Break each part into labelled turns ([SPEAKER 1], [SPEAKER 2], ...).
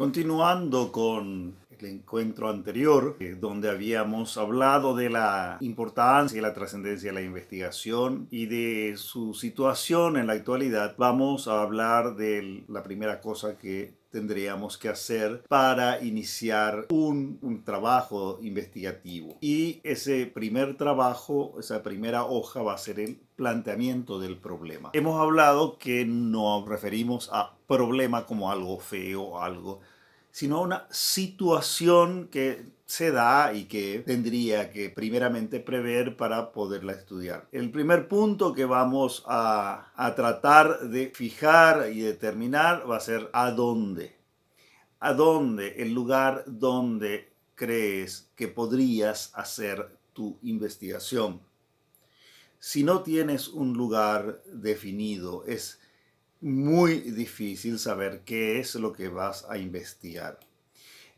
[SPEAKER 1] Continuando con el encuentro anterior, eh, donde habíamos hablado de la importancia y la trascendencia de la investigación y de su situación en la actualidad, vamos a hablar de la primera cosa que tendríamos que hacer para iniciar un, trabajo investigativo. Y ese primer trabajo, esa primera hoja va a ser el planteamiento del problema. Hemos hablado que nos referimos a problema como algo feo, o algo sino una situación que se da y que tendría que primeramente prever para poderla estudiar. El primer punto que vamos a, a tratar de fijar y determinar va a ser a dónde. A dónde, el lugar donde crees que podrías hacer tu investigación. Si no tienes un lugar definido, es muy difícil saber qué es lo que vas a investigar.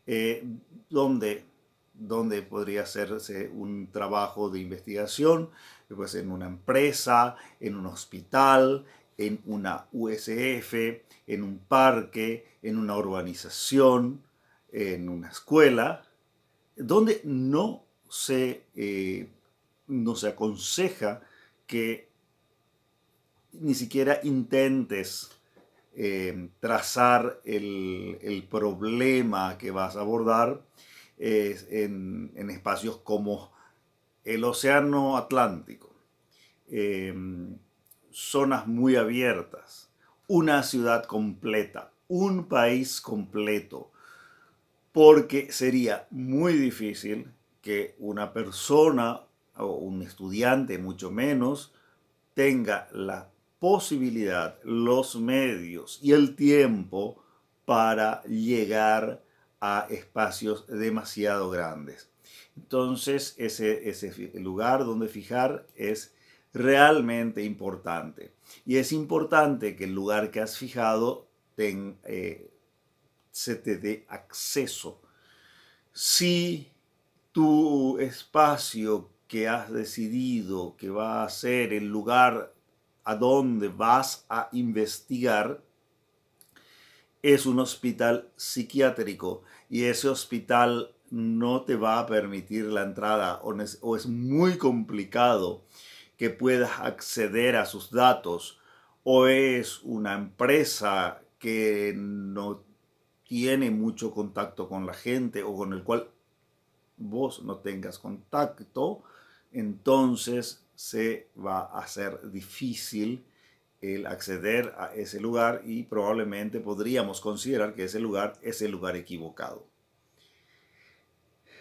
[SPEAKER 1] Eh, ¿Dónde podría hacerse un trabajo de investigación, pues en una empresa, en un hospital, en una USF, en un parque, en una urbanización, en una escuela, donde no se, eh, no se aconseja que ni siquiera intentes eh, trazar el, problema que vas a abordar en, espacios como el Océano Atlántico, em, zonas muy abiertas, una ciudad completa, un país completo, porque sería muy difícil que una persona o un estudiante mucho menos tenga la posibilidad, los medios y el tiempo para llegar a espacios demasiado grandes. Entonces, ese, ese lugar donde fijar es realmente importante. Y es importante que el lugar que has fijado eh, se te dé acceso. Si tu espacio que has decidido que va a ser el lugar a dónde vas a investigar es un hospital psiquiátrico y ese hospital no te va a permitir la entrada o o es muy complicado que puedas acceder a sus datos o es una empresa que no tiene mucho contacto con la gente o con el cual vos no tengas contacto, entonces se va a hacer difícil el acceder a ese lugar y probablemente podríamos considerar que ese lugar es el lugar equivocado.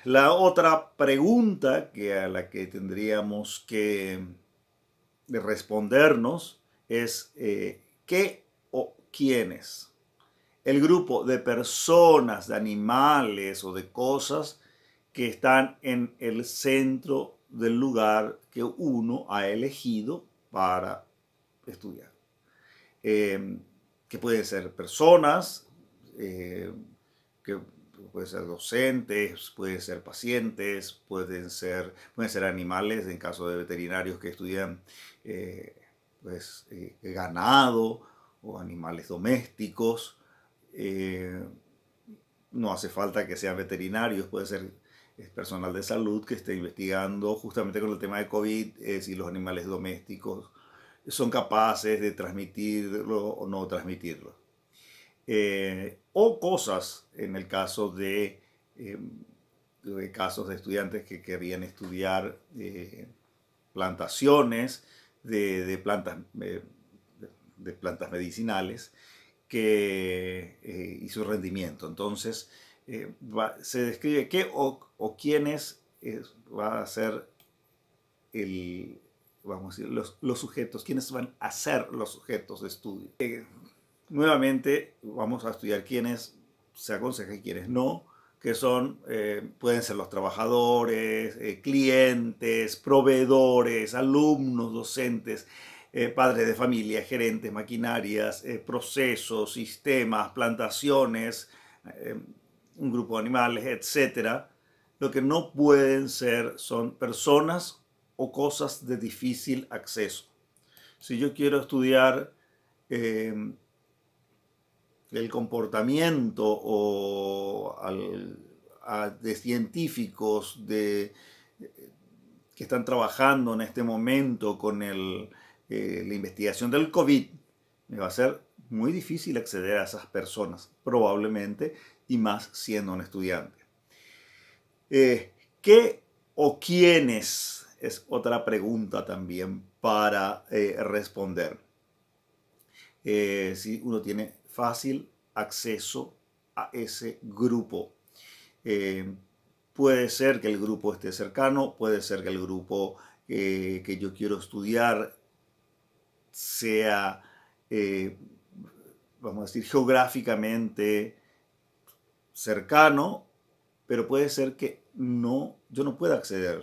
[SPEAKER 1] La otra pregunta que a la que tendríamos que respondernos es eh, ¿qué o quiénes? El grupo de personas, de animales o de cosas que están en el centro del lugar que uno ha elegido para estudiar. Em, que pueden ser personas, eh, que pueden ser docentes, pueden ser pacientes, pueden ser, pueden ser animales, en caso de veterinarios que estudian eh, pues, eh, ganado o animales domésticos. no hace falta que sean veterinarios, puede ser personal de salud, que está investigando justamente con el tema de COVID, eh, si los animales domésticos son capaces de transmitirlo o no transmitirlo. Eh, o cosas en el caso de, eh, casos de estudiantes que querían estudiar plantaciones de, plantas, de plantas medicinales que, y su rendimiento. Entonces, eh, se describe qué o, quiénes eh, va a ser vamos a los, sujetos, quiénes van a ser los sujetos de estudio. Eh, nuevamente vamos a estudiar quiénes se aconseja y quiénes no, que son, pueden ser los trabajadores, clientes, proveedores, alumnos, docentes, padres de familia, gerentes, maquinarias, procesos, sistemas, plantaciones, un grupo de animales, etc. Lo que no pueden ser son personas o cosas de difícil acceso. Si yo quiero estudiar eh, el comportamiento de científicos que están trabajando en este momento con eh, la investigación del COVID, me va a ser muy difícil acceder a esas personas, probablemente, y más siendo un estudiante. Eh, ¿Qué o quiénes? Es otra pregunta también para eh, responder. Eh, si uno tiene fácil acceso a ese grupo. puede ser que el grupo esté cercano, puede ser que el grupo que yo quiero estudiar sea vamos a decir, geográficamente cercano, pero puede ser que no, yo no pueda acceder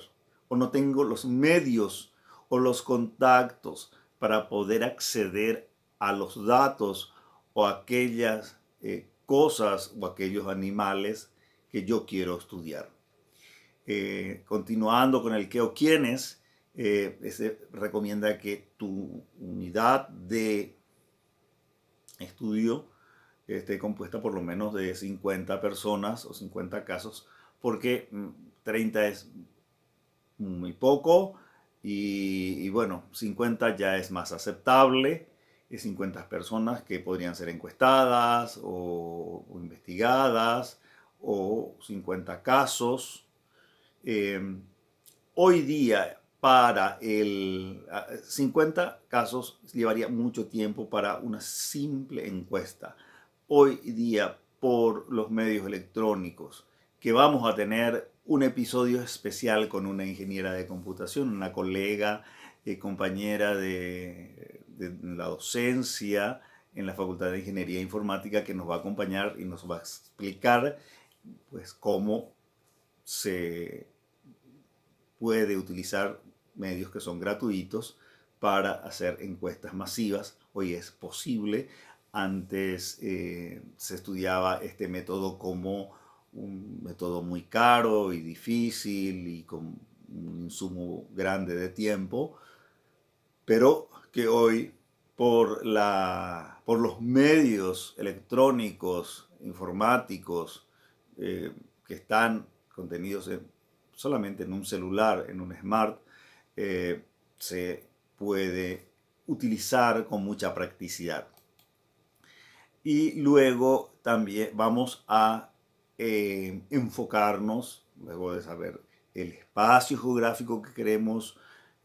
[SPEAKER 1] o no tengo los medios o los contactos para poder acceder a los datos o aquellas eh, cosas o aquellos animales que yo quiero estudiar. Eh, continuando con el qué o quiénes, eh, se recomienda que tu unidad de estudio esté compuesta por lo menos de 50 personas o 50 casos, porque 30 mm, es muy poco y, bueno, 50 ya es más aceptable, es 50 personas que podrían ser encuestadas o, investigadas o 50 casos. Em, hoy día para el 50 ah, casos llevaría mucho tiempo para una simple encuesta. Hoy día por los medios electrónicos que vamos a tener un episodio especial con una ingeniera de computación, una colega, y eh, compañera de, de la docencia en la Facultad de Ingeniería Informática que nos va a acompañar y nos va a explicar pues cómo se puede utilizar medios que son gratuitos para hacer encuestas masivas. Hoy es posible. Antes eh, se estudiaba este método como un método muy caro y difícil y con un insumo grande de tiempo, pero que hoy por, la, por los medios electrónicos, informáticos, eh, que están contenidos solamente en un celular, en un smart, eh, se puede utilizar con mucha practicidad. Y luego también vamos a eh, enfocarnos, luego de saber el espacio geográfico que queremos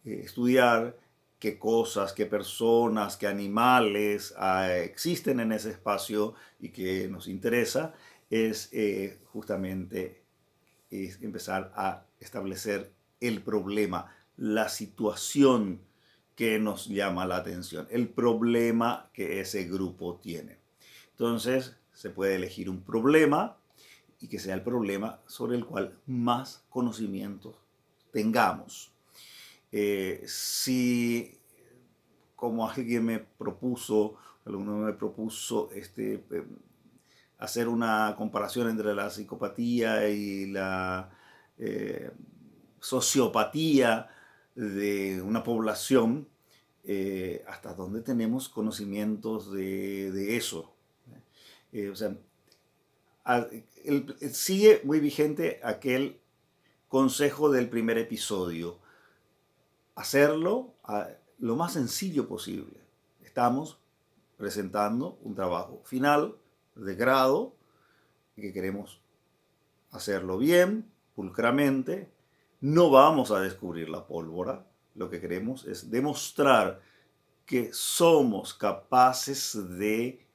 [SPEAKER 1] eh, estudiar, qué cosas, qué personas, qué animales ah, existen en ese espacio y que nos interesa, es justamente empezar a establecer el problema, la situación que nos llama la atención, el problema que ese grupo tiene. Entonces, se puede elegir un problema y que sea el problema sobre el cual más conocimientos tengamos. Eh, si, como alguien me propuso, alguno me propuso este, eh, hacer una comparación entre la psicopatía y la eh, sociopatía, de una población eh, hasta dónde tenemos conocimientos de, eso. Eh, o sea, sigue muy vigente aquel consejo del primer episodio, hacerlo lo más sencillo posible. Estamos presentando un trabajo final de grado que queremos hacerlo bien, pulcramente, no vamos a descubrir la pólvora. Lo que queremos es demostrar que somos capaces de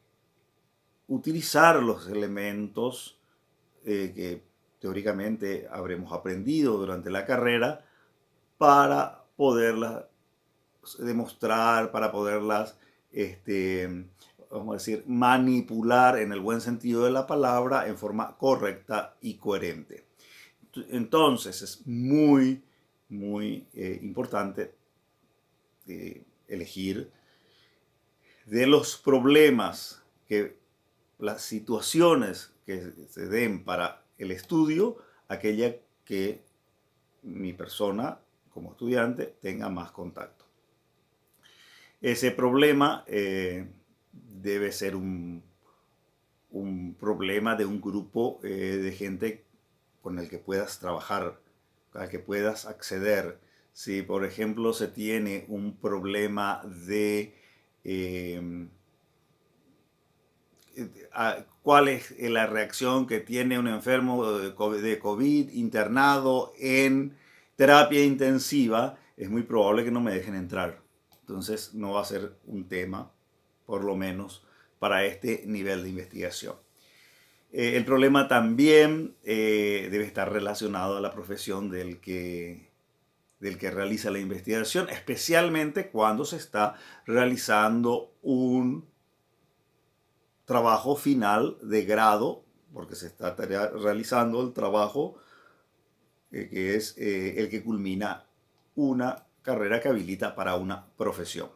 [SPEAKER 1] utilizar los elementos eh, que teóricamente habremos aprendido durante la carrera para poderlas demostrar, para poderlas, este, vamos a decir, manipular en el buen sentido de la palabra en forma correcta y coherente. Entonces es muy, muy eh, importante eh, elegir de los problemas que las situaciones que se den para el estudio, aquella que mi persona como estudiante tenga más contacto. Ese problema eh, debe ser un, un, problema de un grupo de gente con el que puedas trabajar, al que puedas acceder. Si, por ejemplo, se tiene un problema de em, cuál es la reacción que tiene un enfermo de COVID internado en terapia intensiva, es muy probable que no me dejen entrar. Entonces no va a ser un tema, por lo menos, para este nivel de investigación. Eh, el problema también eh, debe estar relacionado a la profesión del que, del que realiza la investigación, especialmente cuando se está realizando un trabajo final de grado, porque se está realizando el trabajo eh, que es el que culmina una carrera que habilita para una profesión.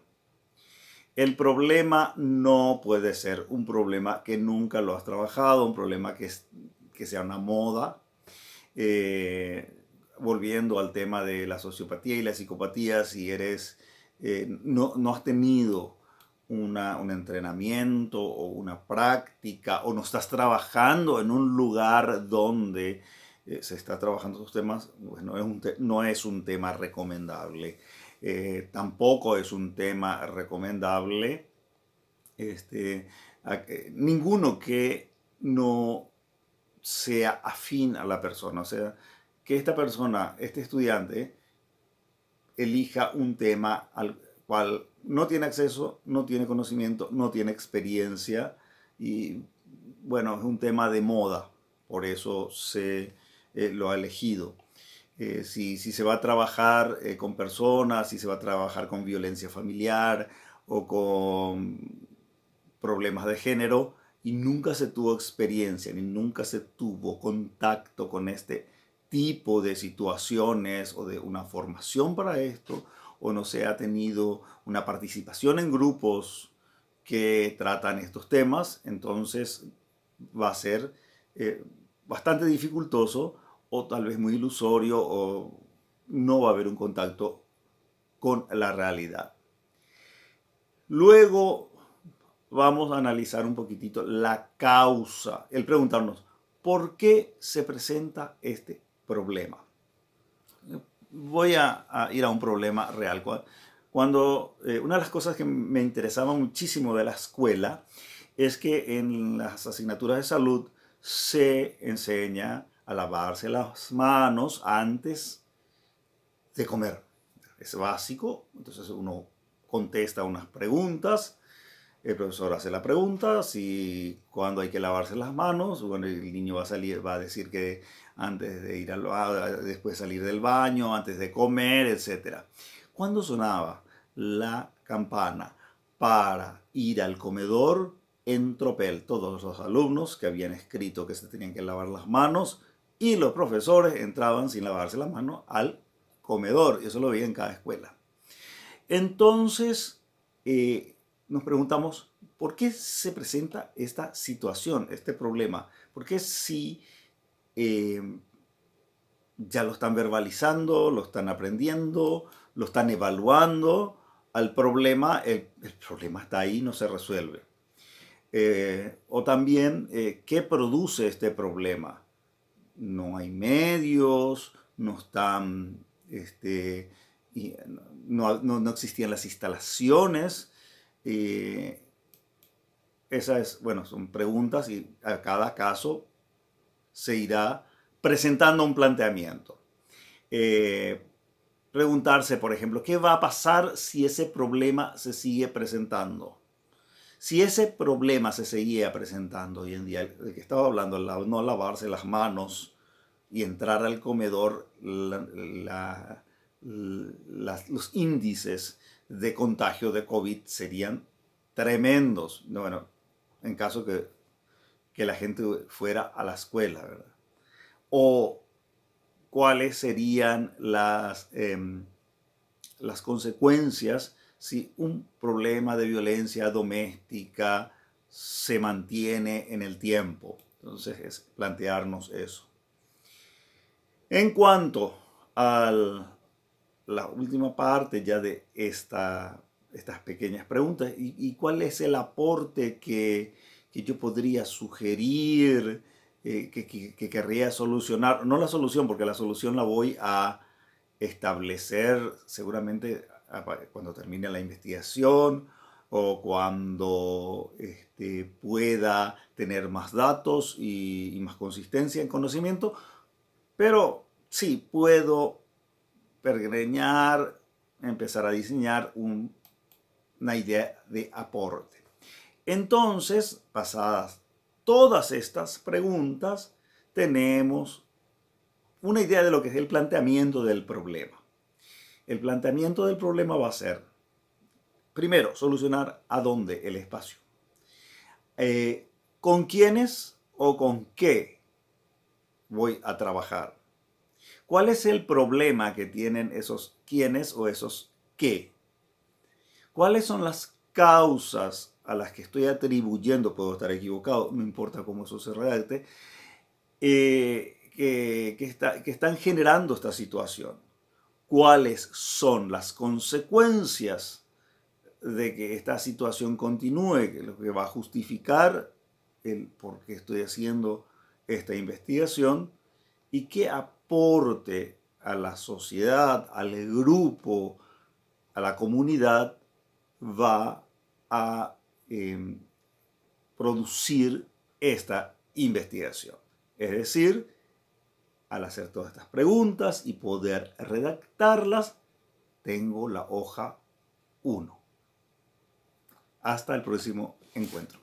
[SPEAKER 1] El problema no puede ser un problema que nunca lo has trabajado, un problema que, sea una moda. Eh, volviendo al tema de la sociopatía y la psicopatía, si eres, eh, no, has tenido un entrenamiento o una práctica o no estás trabajando en un lugar donde eh, se está trabajando esos temas, pues no es un tema recomendable. Eh, tampoco es un tema recomendable. Este, ninguno que no sea afín a la persona, o sea, que esta persona, este estudiante, elija un tema al cual no tiene acceso, no tiene conocimiento, no tiene experiencia y bueno, es un tema de moda, por eso se eh, lo ha elegido. Eh, si, se va a trabajar eh, con personas, si se va a trabajar con violencia familiar o con problemas de género, y nunca se tuvo experiencia, ni nunca se tuvo contacto con este tipo de situaciones o de una formación para esto, o no se ha tenido una participación en grupos que tratan estos temas, entonces va a ser eh, bastante dificultoso o tal vez muy ilusorio o no va a haber un contacto con la realidad. Luego vamos a analizar un poquitito la causa, el preguntarnos, ¿por qué se presenta este problema? Voy a, ir a un problema real. Cuando eh, una de las cosas que me interesaba muchísimo de la escuela es que en las asignaturas de salud se enseña a lavarse las manos antes de comer. Es básico, entonces uno contesta unas preguntas, el profesor hace la pregunta, si cuando hay que lavarse las manos, bueno, el niño va a salir, va a decir que antes de ir al después salir del baño, antes de comer, etc. Cuando sonaba la campana para ir al comedor, en tropel todos los alumnos que habían escrito que se tenían que lavar las manos, y los profesores entraban sin lavarse las manos al comedor. Eso lo veía en cada escuela. Entonces, eh, nos preguntamos, ¿por qué se presenta esta situación, este problema? Porque si eh, ya lo están verbalizando, lo están aprendiendo, lo están evaluando, al problema, el, problema está ahí, no se resuelve. Eh, o también, ¿qué produce este problema? no hay medios, no están, este, no, existían las instalaciones. Esas, es, bueno, son preguntas y a cada caso se irá presentando un planteamiento. Eh, preguntarse, por ejemplo, ¿qué va a pasar si ese problema se sigue presentando? Si ese problema se seguía presentando hoy en día, de que estaba hablando, no lavarse las manos y entrar al comedor, los índices de contagio de COVID serían tremendos. Bueno, en caso que, la gente fuera a la escuela, ¿verdad? O cuáles serían las, em, las consecuencias si un problema de violencia doméstica se mantiene en el tiempo. Entonces es plantearnos eso. En cuanto a la última parte ya de esta, estas pequeñas preguntas, y, cuál es el aporte que, yo podría sugerir, eh, que querría solucionar? No la solución, porque la solución la voy a establecer seguramente cuando termine la investigación o cuando este, pueda tener más datos y, más consistencia en conocimiento, pero sí puedo pergreñar, empezar a diseñar una idea de aporte. Entonces, pasadas todas estas preguntas, tenemos una idea de lo que es el planteamiento del problema. El planteamiento del problema va a ser, primero, solucionar a dónde el espacio. Eh, ¿Con quiénes o con qué voy a trabajar? ¿Cuál es el problema que tienen esos quiénes o esos qué? ¿Cuáles son las causas a las que estoy atribuyendo? Puedo estar equivocado, no importa cómo eso se redacte. Eh, que, que, están generando esta situación cuáles son las consecuencias de que esta situación continúe, que lo que va a justificar el por qué estoy haciendo esta investigación y qué aporte a la sociedad, al grupo, a la comunidad va a em, producir esta investigación. Es decir, al hacer todas estas preguntas y poder redactarlas, tengo la hoja 1. Hasta el próximo encuentro.